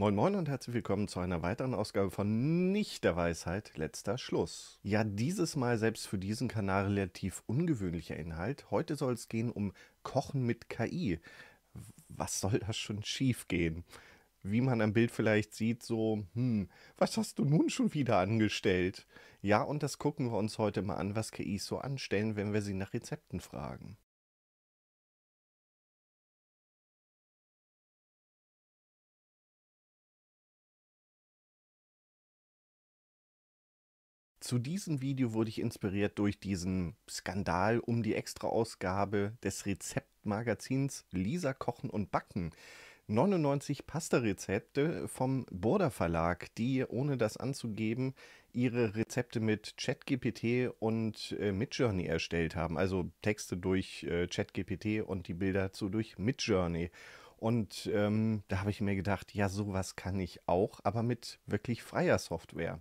Moin Moin und herzlich willkommen zu einer weiteren Ausgabe von Nicht der Weisheit, letzter Schluss. Ja, dieses Mal selbst für diesen Kanal relativ ungewöhnlicher Inhalt. Heute soll es gehen um Kochen mit KI. Was soll da schon schief gehen? Wie man am Bild vielleicht sieht, so, hm, was hast du nun schon wieder angestellt? Ja, und das gucken wir uns heute mal an, was KIs so anstellen, wenn wir sie nach Rezepten fragen. Zu diesem Video wurde ich inspiriert durch diesen Skandal um die Extra-Ausgabe des Rezeptmagazins Lisa Kochen und Backen. 99 Pasta-Rezepte vom Border Verlag, die, ohne das anzugeben, ihre Rezepte mit ChatGPT und äh, Midjourney erstellt haben. Also Texte durch äh, ChatGPT und die Bilder dazu durch Midjourney. Und ähm, da habe ich mir gedacht, ja, sowas kann ich auch, aber mit wirklich freier Software.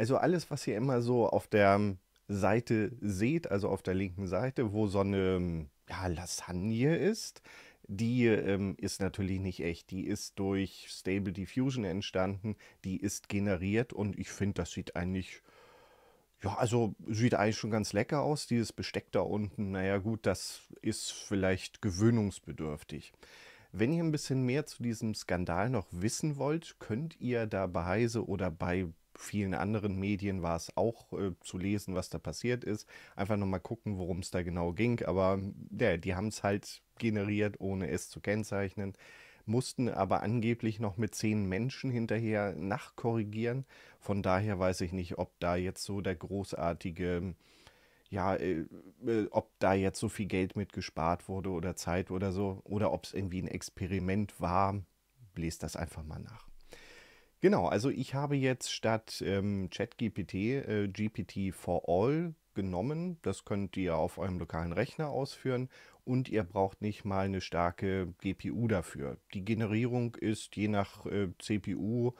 Also alles, was ihr immer so auf der ähm, Seite seht, also auf der linken Seite, wo so eine ähm, ja, Lasagne ist, die ähm, ist natürlich nicht echt. Die ist durch Stable Diffusion entstanden, die ist generiert und ich finde, das sieht eigentlich, ja, also sieht eigentlich schon ganz lecker aus. Dieses Besteck da unten, naja gut, das ist vielleicht gewöhnungsbedürftig. Wenn ihr ein bisschen mehr zu diesem Skandal noch wissen wollt, könnt ihr da bei Heise oder bei vielen anderen Medien war es auch äh, zu lesen, was da passiert ist. Einfach nochmal gucken, worum es da genau ging. Aber ja, die haben es halt generiert, ohne es zu kennzeichnen, mussten aber angeblich noch mit zehn Menschen hinterher nachkorrigieren. Von daher weiß ich nicht, ob da jetzt so der großartige ja, äh, äh ob da jetzt so viel Geld mit gespart wurde oder Zeit oder so, oder ob es irgendwie ein Experiment war, lest das einfach mal nach. Genau, also ich habe jetzt statt ähm, ChatGPT äh, GPT for All genommen. Das könnt ihr auf eurem lokalen Rechner ausführen und ihr braucht nicht mal eine starke GPU dafür. Die Generierung ist je nach äh, CPU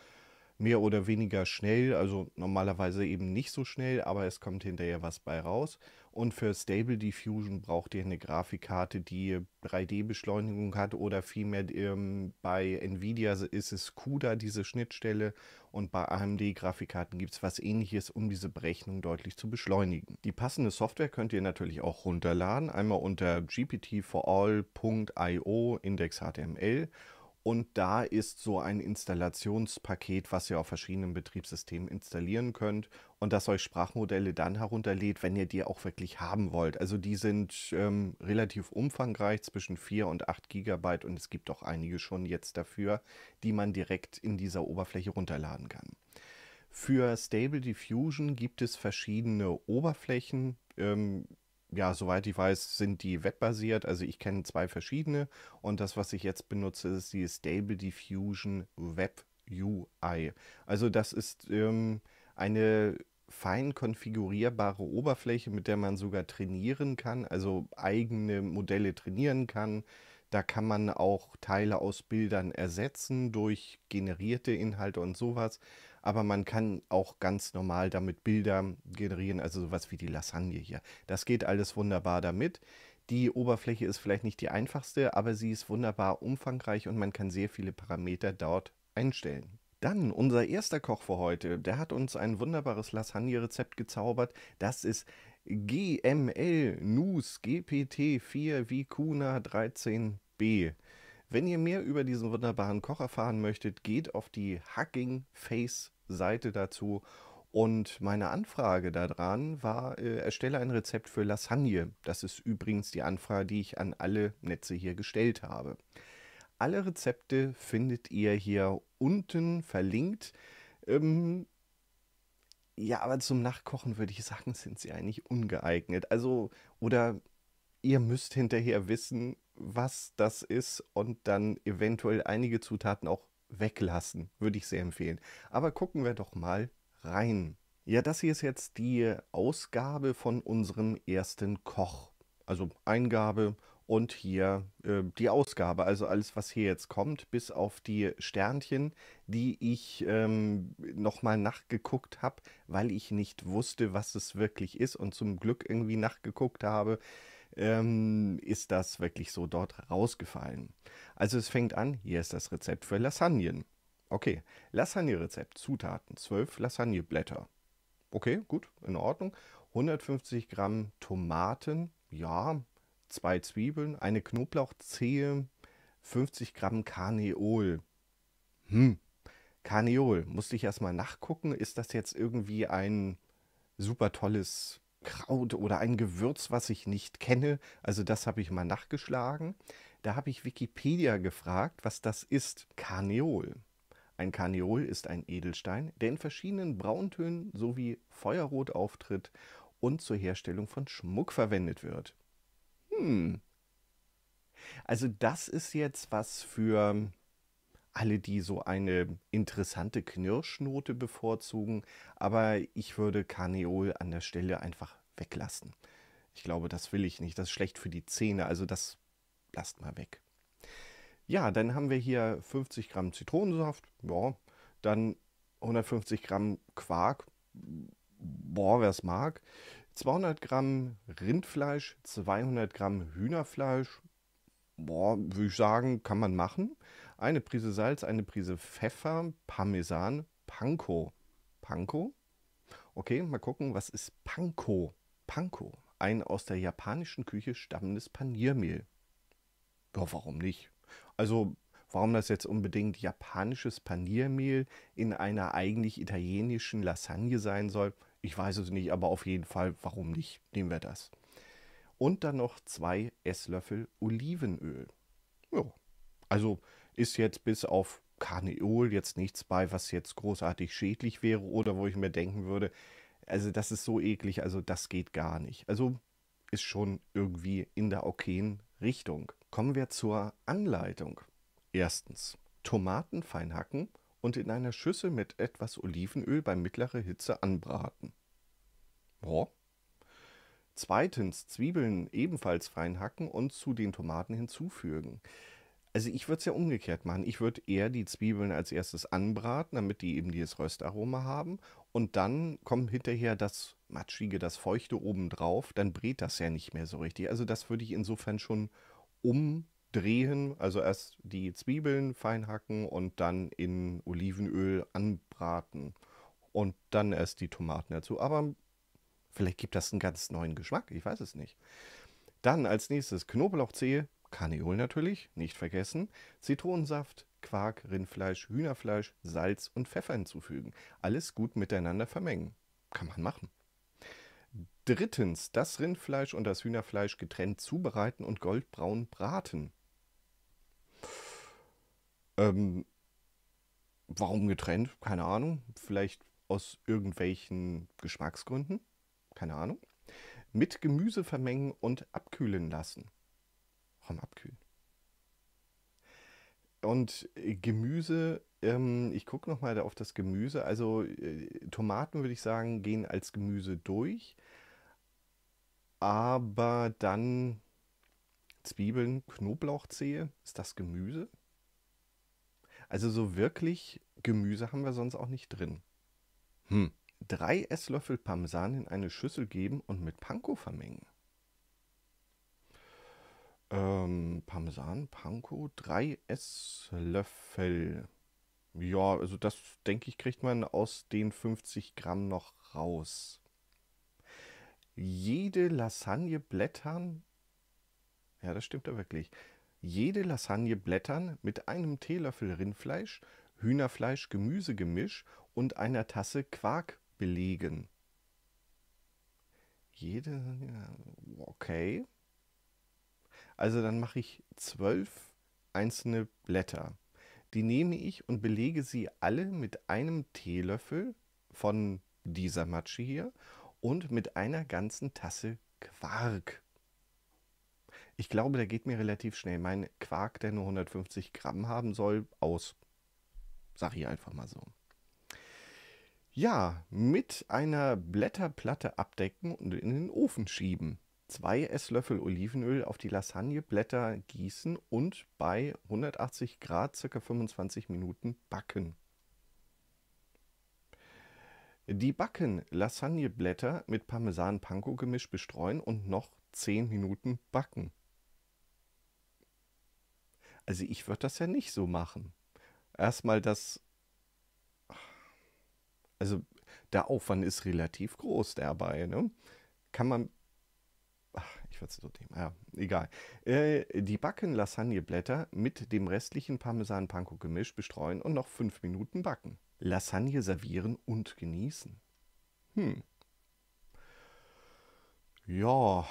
mehr oder weniger schnell, also normalerweise eben nicht so schnell, aber es kommt hinterher was bei raus. Und für Stable Diffusion braucht ihr eine Grafikkarte, die 3D-Beschleunigung hat oder vielmehr ähm, bei Nvidia ist es CUDA, diese Schnittstelle, und bei AMD-Grafikkarten gibt es was ähnliches, um diese Berechnung deutlich zu beschleunigen. Die passende Software könnt ihr natürlich auch runterladen, einmal unter gptforall.io 4 allio index.html und da ist so ein Installationspaket, was ihr auf verschiedenen Betriebssystemen installieren könnt und das euch Sprachmodelle dann herunterlädt, wenn ihr die auch wirklich haben wollt. Also die sind ähm, relativ umfangreich, zwischen 4 und 8 Gigabyte und es gibt auch einige schon jetzt dafür, die man direkt in dieser Oberfläche runterladen kann. Für Stable Diffusion gibt es verschiedene Oberflächen. Ähm, ja, soweit ich weiß, sind die webbasiert. Also ich kenne zwei verschiedene und das, was ich jetzt benutze, ist die Stable Diffusion Web UI. Also das ist ähm, eine fein konfigurierbare Oberfläche, mit der man sogar trainieren kann, also eigene Modelle trainieren kann, da kann man auch Teile aus Bildern ersetzen durch generierte Inhalte und sowas. Aber man kann auch ganz normal damit Bilder generieren, also sowas wie die Lasagne hier. Das geht alles wunderbar damit. Die Oberfläche ist vielleicht nicht die einfachste, aber sie ist wunderbar umfangreich und man kann sehr viele Parameter dort einstellen. Dann unser erster Koch für heute. Der hat uns ein wunderbares Lasagne-Rezept gezaubert. Das ist GML NUS GPT4 Vicuna 13b. Wenn ihr mehr über diesen wunderbaren Koch erfahren möchtet, geht auf die Hacking Face Seite dazu und meine Anfrage daran war, äh, erstelle ein Rezept für Lasagne. Das ist übrigens die Anfrage, die ich an alle Netze hier gestellt habe. Alle Rezepte findet ihr hier unten verlinkt. Ähm, ja, aber zum Nachkochen würde ich sagen, sind sie eigentlich ungeeignet. Also, oder ihr müsst hinterher wissen, was das ist und dann eventuell einige Zutaten auch weglassen, würde ich sehr empfehlen. Aber gucken wir doch mal rein. Ja, das hier ist jetzt die Ausgabe von unserem ersten Koch. Also Eingabe und hier äh, die Ausgabe. Also alles, was hier jetzt kommt, bis auf die Sternchen, die ich ähm, nochmal nachgeguckt habe, weil ich nicht wusste, was es wirklich ist und zum Glück irgendwie nachgeguckt habe. Ähm, ist das wirklich so dort rausgefallen? Also es fängt an, hier ist das Rezept für Lasagnen. Okay, Lasagne-Rezept, Zutaten, 12 Lasagneblätter. Okay, gut, in Ordnung. 150 Gramm Tomaten, ja, zwei Zwiebeln, eine Knoblauchzehe, 50 Gramm Karneol. Hm, Karneol, musste ich erstmal nachgucken. Ist das jetzt irgendwie ein super tolles Kraut oder ein Gewürz, was ich nicht kenne? Also das habe ich mal nachgeschlagen. Da habe ich Wikipedia gefragt, was das ist. Karneol. Ein Karneol ist ein Edelstein, der in verschiedenen Brauntönen sowie Feuerrot auftritt und zur Herstellung von Schmuck verwendet wird. Hm. Also das ist jetzt was für alle, die so eine interessante Knirschnote bevorzugen, aber ich würde Karneol an der Stelle einfach weglassen. Ich glaube, das will ich nicht. Das ist schlecht für die Zähne, also das lasst mal weg. Ja, dann haben wir hier 50 Gramm Zitronensaft, ja, dann 150 Gramm Quark, boah, wer es mag, 200 Gramm Rindfleisch, 200 Gramm Hühnerfleisch, boah, würde ich sagen, kann man machen. Eine Prise Salz, eine Prise Pfeffer, Parmesan, Panko. Panko? Okay, mal gucken, was ist Panko? Panko, ein aus der japanischen Küche stammendes Paniermehl. Ja, warum nicht? Also, warum das jetzt unbedingt japanisches Paniermehl in einer eigentlich italienischen Lasagne sein soll, ich weiß es nicht, aber auf jeden Fall, warum nicht? Nehmen wir das. Und dann noch zwei Esslöffel Olivenöl. Ja, also ist jetzt bis auf Karneol jetzt nichts bei, was jetzt großartig schädlich wäre oder wo ich mir denken würde, also das ist so eklig, also das geht gar nicht. Also ist schon irgendwie in der okayen Richtung. Kommen wir zur Anleitung. Erstens, Tomaten fein hacken und in einer Schüssel mit etwas Olivenöl bei mittlerer Hitze anbraten. Ja. Zweitens Zwiebeln ebenfalls fein hacken und zu den Tomaten hinzufügen. Also ich würde es ja umgekehrt machen. Ich würde eher die Zwiebeln als erstes anbraten, damit die eben dieses Röstaroma haben. Und dann kommt hinterher das Matschige, das Feuchte obendrauf. Dann brät das ja nicht mehr so richtig. Also das würde ich insofern schon um drehen, also erst die Zwiebeln fein hacken und dann in Olivenöl anbraten und dann erst die Tomaten dazu. Aber vielleicht gibt das einen ganz neuen Geschmack, ich weiß es nicht. Dann als nächstes Knoblauchzehe, Karneol natürlich, nicht vergessen, Zitronensaft, Quark, Rindfleisch, Hühnerfleisch, Salz und Pfeffer hinzufügen. Alles gut miteinander vermengen. Kann man machen. Drittens, das Rindfleisch und das Hühnerfleisch getrennt zubereiten und goldbraun braten. Ähm, warum getrennt? Keine Ahnung. Vielleicht aus irgendwelchen Geschmacksgründen? Keine Ahnung. Mit Gemüse vermengen und abkühlen lassen. Warum abkühlen? Und äh, Gemüse, ähm, ich gucke nochmal auf das Gemüse. Also äh, Tomaten würde ich sagen, gehen als Gemüse durch. Aber dann Zwiebeln, Knoblauchzehe, ist das Gemüse? Also so wirklich Gemüse haben wir sonst auch nicht drin. Hm. Drei Esslöffel Parmesan in eine Schüssel geben und mit Panko vermengen. Ähm, Parmesan, Panko, drei Esslöffel. Ja, also das denke ich, kriegt man aus den 50 Gramm noch raus. Jede Lasagne blättern. Ja, das stimmt ja wirklich jede Lasagne blättern mit einem Teelöffel Rindfleisch, Hühnerfleisch-Gemüsegemisch und einer Tasse Quark belegen. Jede, okay. Also dann mache ich zwölf einzelne Blätter. Die nehme ich und belege sie alle mit einem Teelöffel von dieser Matsche hier und mit einer ganzen Tasse Quark. Ich glaube, der geht mir relativ schnell. Mein Quark, der nur 150 Gramm haben soll, aus. Sag ich einfach mal so. Ja, mit einer Blätterplatte abdecken und in den Ofen schieben. Zwei Esslöffel Olivenöl auf die Lasagneblätter gießen und bei 180 Grad ca. 25 Minuten backen. Die Backen Lasagneblätter mit Parmesan-Panko-Gemisch bestreuen und noch 10 Minuten backen. Also ich würde das ja nicht so machen. Erstmal das, also der Aufwand ist relativ groß dabei. Ne? Kann man, ach, ich würde es so nehmen, ja, egal. Äh, die backen Lasagneblätter mit dem restlichen Parmesan-Panko gemisch bestreuen und noch fünf Minuten backen. Lasagne servieren und genießen. Hm. Ja.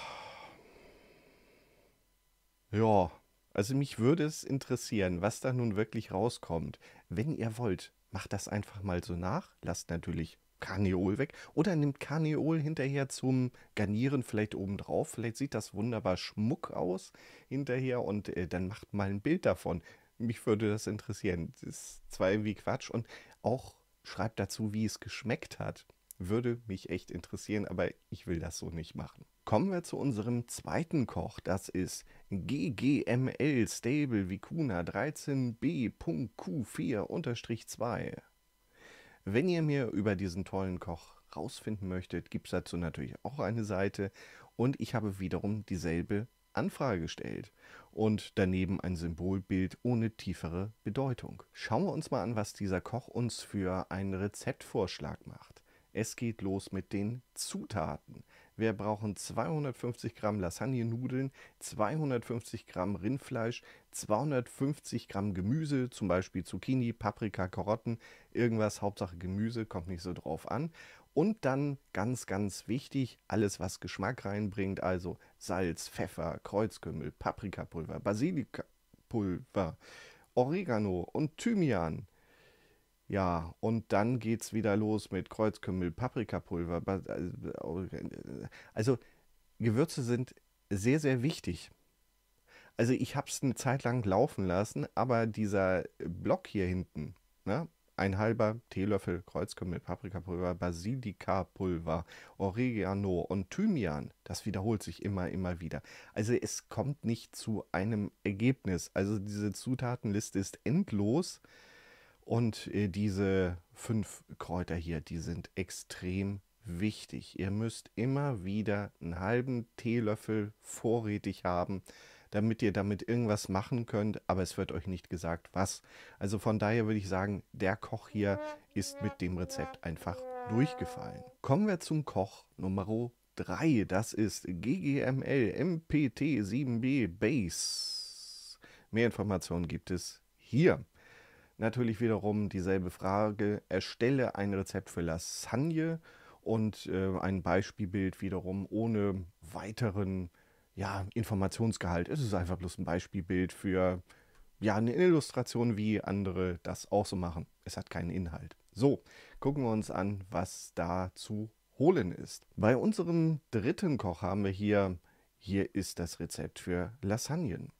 Ja. Also mich würde es interessieren, was da nun wirklich rauskommt. Wenn ihr wollt, macht das einfach mal so nach. Lasst natürlich Karneol weg oder nimmt Karneol hinterher zum Garnieren vielleicht oben drauf. Vielleicht sieht das wunderbar schmuck aus hinterher und äh, dann macht mal ein Bild davon. Mich würde das interessieren. Das ist zwar irgendwie Quatsch und auch schreibt dazu, wie es geschmeckt hat. Würde mich echt interessieren, aber ich will das so nicht machen. Kommen wir zu unserem zweiten Koch. Das ist GGML Stable Vicuna 13b.q4-2. Wenn ihr mehr über diesen tollen Koch rausfinden möchtet, gibt es dazu natürlich auch eine Seite. Und ich habe wiederum dieselbe Anfrage gestellt. Und daneben ein Symbolbild ohne tiefere Bedeutung. Schauen wir uns mal an, was dieser Koch uns für einen Rezeptvorschlag macht. Es geht los mit den Zutaten. Wir brauchen 250 Gramm Lasagne-Nudeln, 250 Gramm Rindfleisch, 250 Gramm Gemüse, zum Beispiel Zucchini, Paprika, Karotten, irgendwas, Hauptsache Gemüse, kommt nicht so drauf an. Und dann ganz, ganz wichtig, alles, was Geschmack reinbringt, also Salz, Pfeffer, Kreuzkümmel, Paprikapulver, Basilikapulver, Oregano und Thymian. Ja, und dann geht's wieder los mit Kreuzkümmel, Paprikapulver. Äh, also Gewürze sind sehr, sehr wichtig. Also ich habe es eine Zeit lang laufen lassen, aber dieser Block hier hinten, ne? ein halber Teelöffel Kreuzkümmel, Paprikapulver, Basilikapulver, Oregano und Thymian, das wiederholt sich immer, immer wieder. Also es kommt nicht zu einem Ergebnis. Also diese Zutatenliste ist endlos. Und äh, diese fünf Kräuter hier, die sind extrem wichtig. Ihr müsst immer wieder einen halben Teelöffel vorrätig haben, damit ihr damit irgendwas machen könnt, aber es wird euch nicht gesagt, was. Also von daher würde ich sagen, der Koch hier ist mit dem Rezept einfach durchgefallen. Kommen wir zum Koch Nummer 3. Das ist GGML MPT 7B Base. Mehr Informationen gibt es hier natürlich wiederum dieselbe Frage, erstelle ein Rezept für Lasagne und äh, ein Beispielbild wiederum ohne weiteren ja, Informationsgehalt. Es ist einfach bloß ein Beispielbild für ja, eine Illustration, wie andere das auch so machen. Es hat keinen Inhalt. So, gucken wir uns an, was da zu holen ist. Bei unserem dritten Koch haben wir hier, hier ist das Rezept für Lasagnen.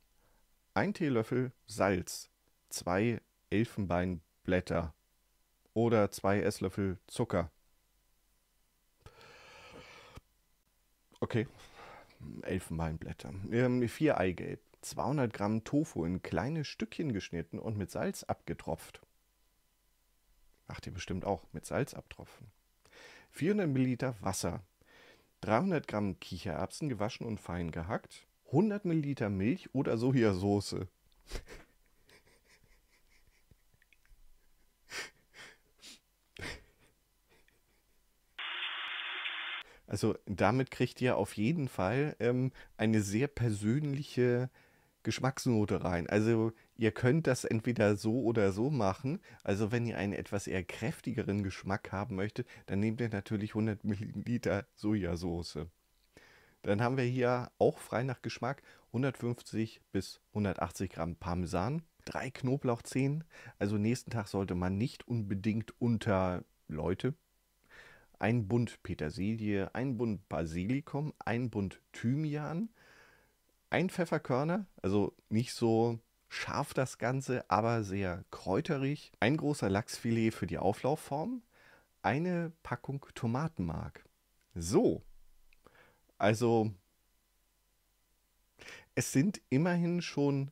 Ein Teelöffel Salz, zwei Elfenbeinblätter oder zwei Esslöffel Zucker. Okay, Elfenbeinblätter. Ähm, vier Eigelb, 200 Gramm Tofu in kleine Stückchen geschnitten und mit Salz abgetropft. Macht ihr bestimmt auch mit Salz abtropfen. 400 Milliliter Wasser, 300 Gramm Kichererbsen gewaschen und fein gehackt, 100 Milliliter Milch oder Sojasauce. Also damit kriegt ihr auf jeden Fall ähm, eine sehr persönliche Geschmacksnote rein. Also ihr könnt das entweder so oder so machen. Also wenn ihr einen etwas eher kräftigeren Geschmack haben möchtet, dann nehmt ihr natürlich 100 Milliliter Sojasauce. Dann haben wir hier auch frei nach Geschmack 150 bis 180 Gramm Parmesan, drei Knoblauchzehen. Also nächsten Tag sollte man nicht unbedingt unter Leute ein Bund Petersilie, ein Bund Basilikum, ein Bund Thymian, ein Pfefferkörner, also nicht so scharf das Ganze, aber sehr kräuterig, ein großer Lachsfilet für die Auflaufform, eine Packung Tomatenmark. So, also es sind immerhin schon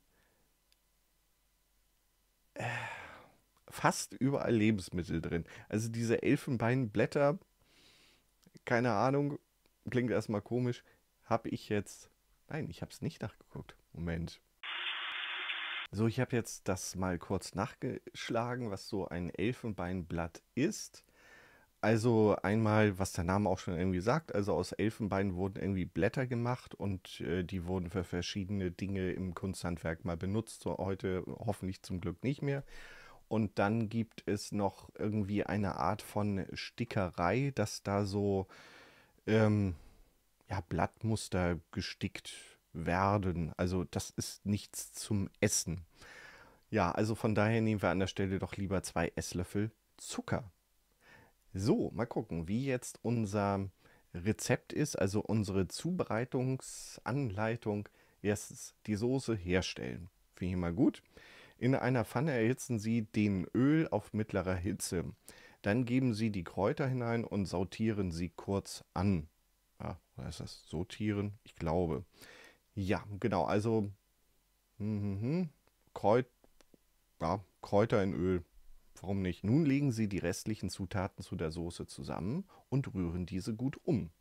äh, fast überall Lebensmittel drin. Also diese Elfenbeinblätter keine Ahnung, klingt erstmal komisch, habe ich jetzt. Nein, ich habe es nicht nachgeguckt. Moment. So, ich habe jetzt das mal kurz nachgeschlagen, was so ein Elfenbeinblatt ist. Also einmal, was der Name auch schon irgendwie sagt, also aus Elfenbein wurden irgendwie Blätter gemacht und äh, die wurden für verschiedene Dinge im Kunsthandwerk mal benutzt, so heute hoffentlich zum Glück nicht mehr. Und dann gibt es noch irgendwie eine Art von Stickerei, dass da so ähm, ja, Blattmuster gestickt werden. Also das ist nichts zum Essen. Ja, also von daher nehmen wir an der Stelle doch lieber zwei Esslöffel Zucker. So, mal gucken, wie jetzt unser Rezept ist, also unsere Zubereitungsanleitung. Erstens die Soße herstellen. Finde ich mal gut. In einer Pfanne erhitzen Sie den Öl auf mittlerer Hitze. Dann geben Sie die Kräuter hinein und sautieren sie kurz an. Ja, was ist das Sortieren? Ich glaube. Ja, genau. Also mh, hm, hm, hm, Kräut, ja, Kräuter in Öl. Warum nicht? Nun legen Sie die restlichen Zutaten zu der Soße zusammen und rühren diese gut um.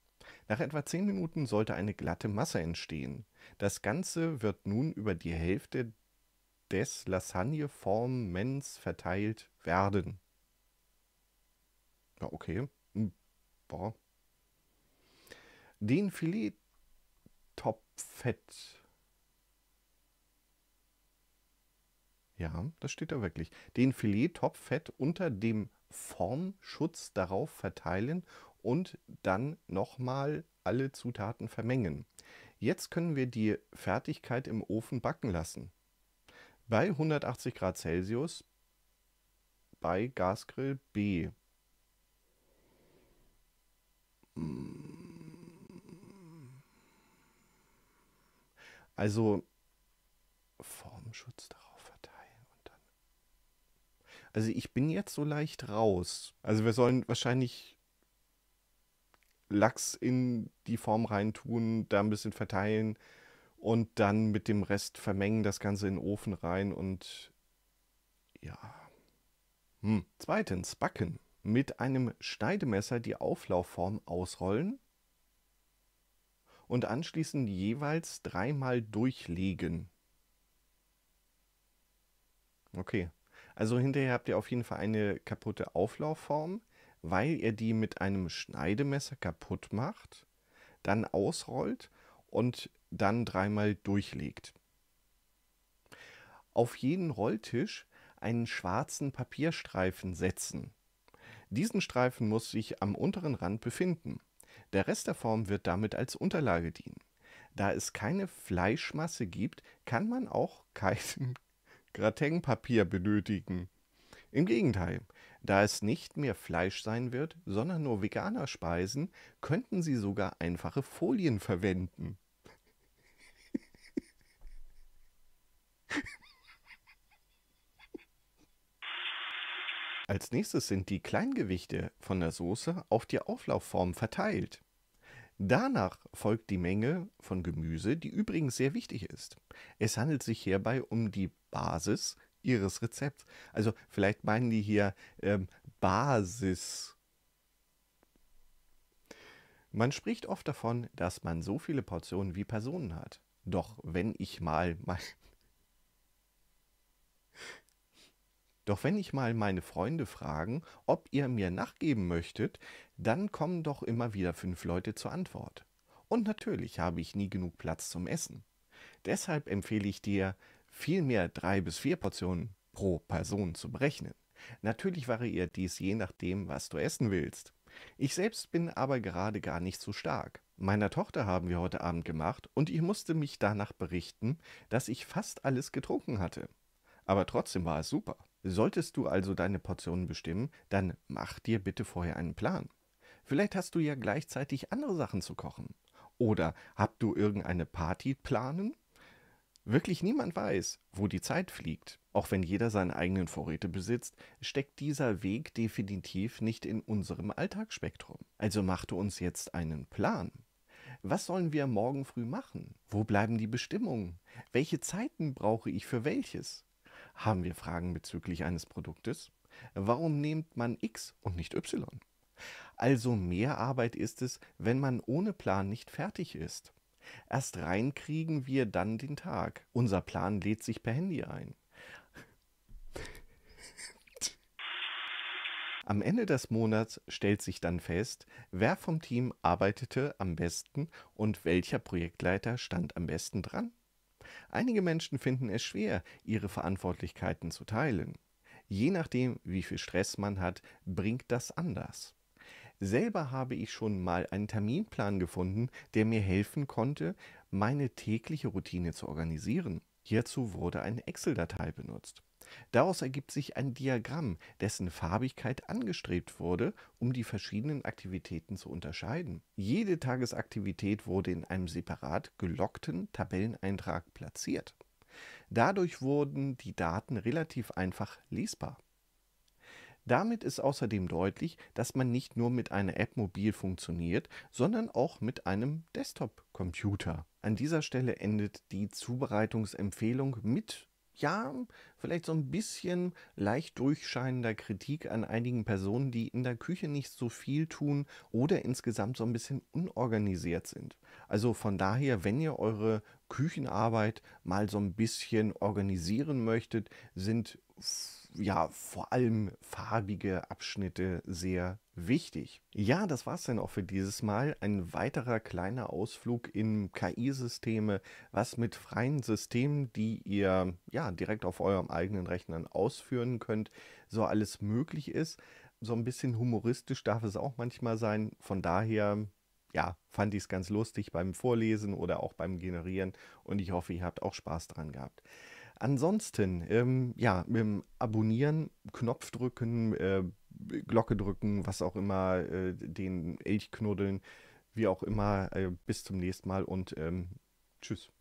Nach etwa 10 Minuten sollte eine glatte Masse entstehen. Das Ganze wird nun über die Hälfte des Lasagneformens verteilt werden. Ja, okay. Hm. Boah. Den Filet-Topfett. Ja, das steht da wirklich. Den Filet-Topfett unter dem Formschutz darauf verteilen und dann nochmal alle Zutaten vermengen. Jetzt können wir die Fertigkeit im Ofen backen lassen bei 180 Grad Celsius bei Gasgrill B. Also Formschutz darauf verteilen und dann. Also ich bin jetzt so leicht raus. Also wir sollen wahrscheinlich Lachs in die Form reintun, da ein bisschen verteilen und dann mit dem Rest vermengen, das Ganze in den Ofen rein und ja. Hm. Zweitens, backen. Mit einem Schneidemesser die Auflaufform ausrollen und anschließend jeweils dreimal durchlegen. Okay, also hinterher habt ihr auf jeden Fall eine kaputte Auflaufform, weil ihr die mit einem Schneidemesser kaputt macht, dann ausrollt und dann dreimal durchlegt. Auf jeden Rolltisch einen schwarzen Papierstreifen setzen. Diesen Streifen muss sich am unteren Rand befinden. Der Rest der Form wird damit als Unterlage dienen. Da es keine Fleischmasse gibt, kann man auch kein Gratinpapier benötigen. Im Gegenteil, da es nicht mehr Fleisch sein wird, sondern nur veganer Speisen, könnten sie sogar einfache Folien verwenden. Als nächstes sind die Kleingewichte von der Soße auf die Auflaufform verteilt. Danach folgt die Menge von Gemüse, die übrigens sehr wichtig ist. Es handelt sich hierbei um die Basis ihres Rezepts. Also vielleicht meinen die hier ähm, Basis. Man spricht oft davon, dass man so viele Portionen wie Personen hat. Doch wenn ich mal Doch wenn ich mal meine Freunde fragen, ob ihr mir nachgeben möchtet, dann kommen doch immer wieder fünf Leute zur Antwort. Und natürlich habe ich nie genug Platz zum Essen. Deshalb empfehle ich dir, vielmehr drei bis vier Portionen pro Person zu berechnen. Natürlich variiert dies je nachdem, was du essen willst. Ich selbst bin aber gerade gar nicht so stark. Meiner Tochter haben wir heute Abend gemacht und ich musste mich danach berichten, dass ich fast alles getrunken hatte. Aber trotzdem war es super. Solltest du also deine Portionen bestimmen, dann mach dir bitte vorher einen Plan. Vielleicht hast du ja gleichzeitig andere Sachen zu kochen. Oder habt du irgendeine Party planen? Wirklich niemand weiß, wo die Zeit fliegt. Auch wenn jeder seine eigenen Vorräte besitzt, steckt dieser Weg definitiv nicht in unserem Alltagsspektrum. Also machte uns jetzt einen Plan. Was sollen wir morgen früh machen? Wo bleiben die Bestimmungen? Welche Zeiten brauche ich für welches? Haben wir Fragen bezüglich eines Produktes? Warum nimmt man X und nicht Y? Also mehr Arbeit ist es, wenn man ohne Plan nicht fertig ist. Erst rein kriegen wir dann den Tag. Unser Plan lädt sich per Handy ein. Am Ende des Monats stellt sich dann fest, wer vom Team arbeitete am besten und welcher Projektleiter stand am besten dran. Einige Menschen finden es schwer, ihre Verantwortlichkeiten zu teilen. Je nachdem, wie viel Stress man hat, bringt das anders. Selber habe ich schon mal einen Terminplan gefunden, der mir helfen konnte, meine tägliche Routine zu organisieren. Hierzu wurde eine Excel-Datei benutzt. Daraus ergibt sich ein Diagramm, dessen Farbigkeit angestrebt wurde, um die verschiedenen Aktivitäten zu unterscheiden. Jede Tagesaktivität wurde in einem separat gelockten Tabelleneintrag platziert. Dadurch wurden die Daten relativ einfach lesbar. Damit ist außerdem deutlich, dass man nicht nur mit einer App mobil funktioniert, sondern auch mit einem Desktop-Computer. An dieser Stelle endet die Zubereitungsempfehlung mit ja, vielleicht so ein bisschen leicht durchscheinender Kritik an einigen Personen, die in der Küche nicht so viel tun oder insgesamt so ein bisschen unorganisiert sind. Also von daher, wenn ihr eure Küchenarbeit mal so ein bisschen organisieren möchtet, sind ja vor allem farbige Abschnitte sehr wichtig. Ja, das war's dann auch für dieses Mal. Ein weiterer kleiner Ausflug in KI-Systeme, was mit freien Systemen, die ihr ja direkt auf eurem eigenen Rechner ausführen könnt, so alles möglich ist. So ein bisschen humoristisch darf es auch manchmal sein. Von daher ja, fand ich es ganz lustig beim Vorlesen oder auch beim Generieren und ich hoffe, ihr habt auch Spaß daran gehabt. Ansonsten, ähm, ja, ähm, abonnieren, Knopf drücken, äh, Glocke drücken, was auch immer, äh, den Elch knuddeln, wie auch immer. Äh, bis zum nächsten Mal und ähm, tschüss.